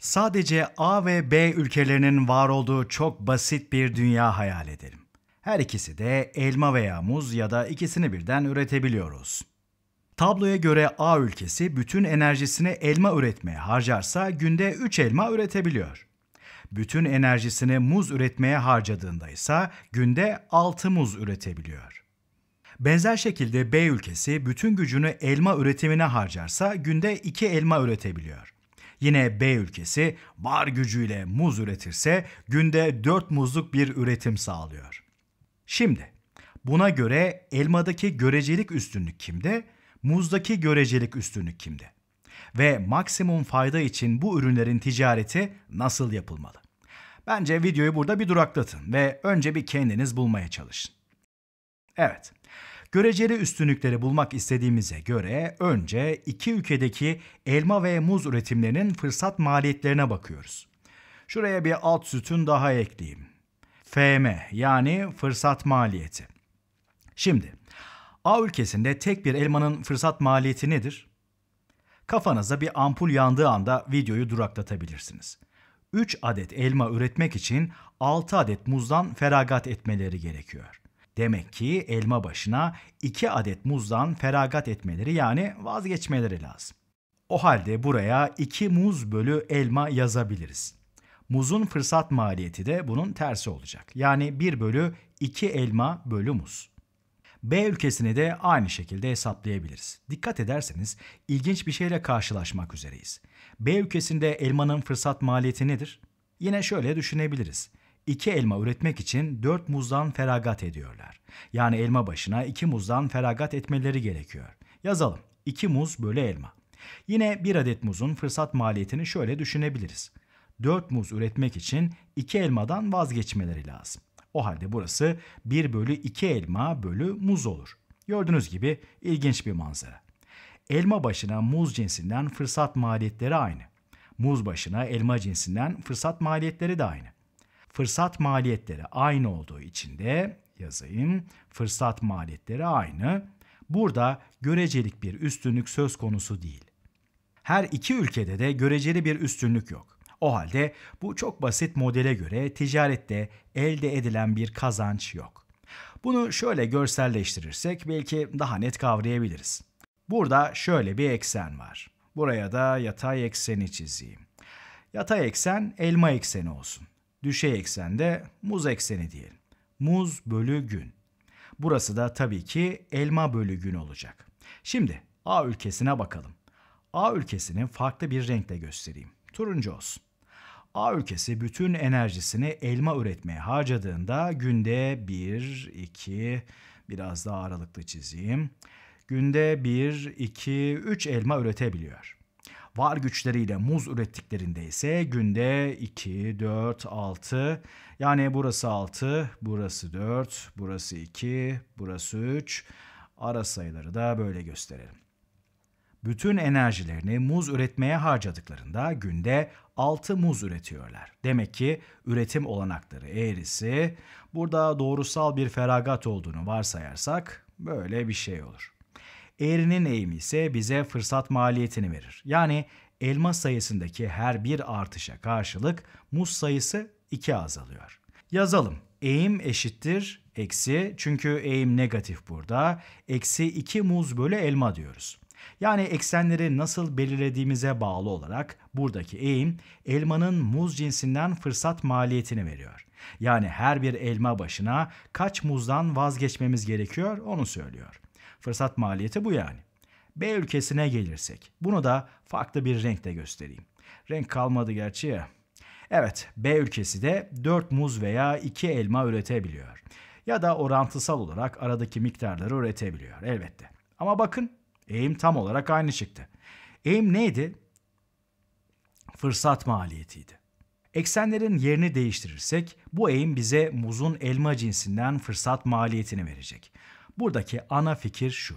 Sadece A ve B ülkelerinin var olduğu çok basit bir dünya hayal edelim. Her ikisi de elma veya muz ya da ikisini birden üretebiliyoruz. Tabloya göre A ülkesi bütün enerjisini elma üretmeye harcarsa günde 3 elma üretebiliyor. Bütün enerjisini muz üretmeye harcadığında ise günde 6 muz üretebiliyor. Benzer şekilde B ülkesi bütün gücünü elma üretimine harcarsa günde 2 elma üretebiliyor. Yine B ülkesi var gücüyle muz üretirse günde 4 muzluk bir üretim sağlıyor. Şimdi buna göre elmadaki görecelik üstünlük kimde? Muzdaki görecelik üstünlük kimde? Ve maksimum fayda için bu ürünlerin ticareti nasıl yapılmalı? Bence videoyu burada bir duraklatın ve önce bir kendiniz bulmaya çalışın. Evet. Göreceli üstünlükleri bulmak istediğimize göre önce iki ülkedeki elma ve muz üretimlerinin fırsat maliyetlerine bakıyoruz. Şuraya bir alt sütun daha ekleyeyim. FM yani fırsat maliyeti. Şimdi A ülkesinde tek bir elmanın fırsat maliyeti nedir? Kafanızda bir ampul yandığı anda videoyu duraklatabilirsiniz. 3 adet elma üretmek için 6 adet muzdan feragat etmeleri gerekiyor. Demek ki elma başına 2 adet muzdan feragat etmeleri yani vazgeçmeleri lazım. O halde buraya 2 muz bölü elma yazabiliriz. Muzun fırsat maliyeti de bunun tersi olacak. Yani 1 bölü 2 elma bölü muz. B ülkesini de aynı şekilde hesaplayabiliriz. Dikkat ederseniz ilginç bir şeyle karşılaşmak üzereyiz. B ülkesinde elmanın fırsat maliyeti nedir? Yine şöyle düşünebiliriz. 2 elma üretmek için dört muzdan feragat ediyorlar. Yani elma başına iki muzdan feragat etmeleri gerekiyor. Yazalım 2 muz bölü elma. Yine bir adet muzun fırsat maliyetini şöyle düşünebiliriz. 4 muz üretmek için 2 elmadan vazgeçmeleri lazım. O halde burası 1 bölü 2 elma bölü muz olur. Gördüğünüz gibi ilginç bir manzara. Elma başına muz cinsinden fırsat maliyetleri aynı. Muz başına elma cinsinden fırsat maliyetleri de aynı. Fırsat maliyetleri aynı olduğu için de yazayım. Fırsat maliyetleri aynı. Burada görecelik bir üstünlük söz konusu değil. Her iki ülkede de göreceli bir üstünlük yok. O halde bu çok basit modele göre ticarette elde edilen bir kazanç yok. Bunu şöyle görselleştirirsek belki daha net kavrayabiliriz. Burada şöyle bir eksen var. Buraya da yatay ekseni çizeyim. Yatay eksen elma ekseni olsun. Düşey eksende muz ekseni diyelim. Muz bölü gün. Burası da tabii ki elma bölü gün olacak. Şimdi A ülkesine bakalım. A ülkesini farklı bir renkle göstereyim. Turuncu olsun. A ülkesi bütün enerjisini elma üretmeye harcadığında günde 1, 2, biraz daha aralıklı çizeyim. Günde 1, 2, 3 elma üretebiliyor. Var güçleriyle muz ürettiklerinde ise günde 2, 4, 6 yani burası 6, burası 4, burası 2, burası 3 ara sayıları da böyle gösterelim. Bütün enerjilerini muz üretmeye harcadıklarında günde 6 muz üretiyorlar. Demek ki üretim olanakları eğrisi burada doğrusal bir feragat olduğunu varsayarsak böyle bir şey olur. Eğrinin eğimi ise bize fırsat maliyetini verir. Yani elma sayısındaki her bir artışa karşılık muz sayısı 2 azalıyor. Yazalım. Eğim eşittir eksi çünkü eğim negatif burada. Eksi 2 muz bölü elma diyoruz. Yani eksenleri nasıl belirlediğimize bağlı olarak buradaki eğim elmanın muz cinsinden fırsat maliyetini veriyor. Yani her bir elma başına kaç muzdan vazgeçmemiz gerekiyor onu söylüyor. Fırsat maliyeti bu yani. B ülkesine gelirsek bunu da farklı bir renkte göstereyim. Renk kalmadı gerçi ya. Evet B ülkesi de 4 muz veya 2 elma üretebiliyor. Ya da orantısal olarak aradaki miktarları üretebiliyor elbette. Ama bakın eğim tam olarak aynı çıktı. Eğim neydi? Fırsat maliyetiydi. Eksenlerin yerini değiştirirsek bu eğim bize muzun elma cinsinden fırsat maliyetini verecek. Buradaki ana fikir şu.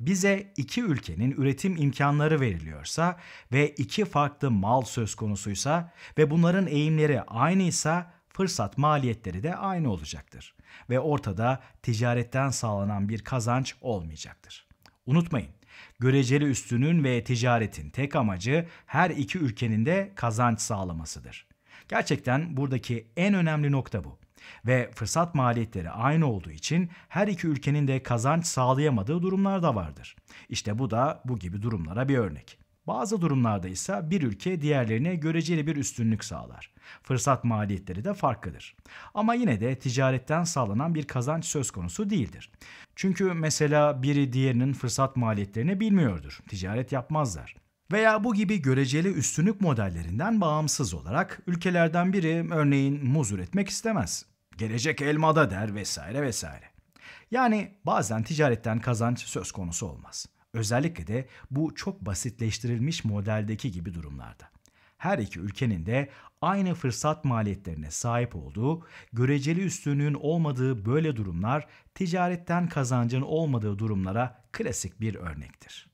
Bize iki ülkenin üretim imkanları veriliyorsa ve iki farklı mal söz konusuysa ve bunların eğimleri aynıysa fırsat maliyetleri de aynı olacaktır ve ortada ticaretten sağlanan bir kazanç olmayacaktır. Unutmayın, göreceli üstünün ve ticaretin tek amacı her iki ülkenin de kazanç sağlamasıdır. Gerçekten buradaki en önemli nokta bu. Ve fırsat maliyetleri aynı olduğu için her iki ülkenin de kazanç sağlayamadığı durumlar da vardır. İşte bu da bu gibi durumlara bir örnek. Bazı durumlarda ise bir ülke diğerlerine göreceli bir üstünlük sağlar. Fırsat maliyetleri de farklıdır. Ama yine de ticaretten sağlanan bir kazanç söz konusu değildir. Çünkü mesela biri diğerinin fırsat maliyetlerini bilmiyordur. Ticaret yapmazlar. Veya bu gibi göreceli üstünlük modellerinden bağımsız olarak ülkelerden biri örneğin muz üretmek istemez gelecek elmada der vesaire vesaire. Yani bazen ticaretten kazanç söz konusu olmaz. Özellikle de bu çok basitleştirilmiş modeldeki gibi durumlarda. Her iki ülkenin de aynı fırsat maliyetlerine sahip olduğu, göreceli üstünlüğün olmadığı böyle durumlar ticaretten kazancın olmadığı durumlara klasik bir örnektir.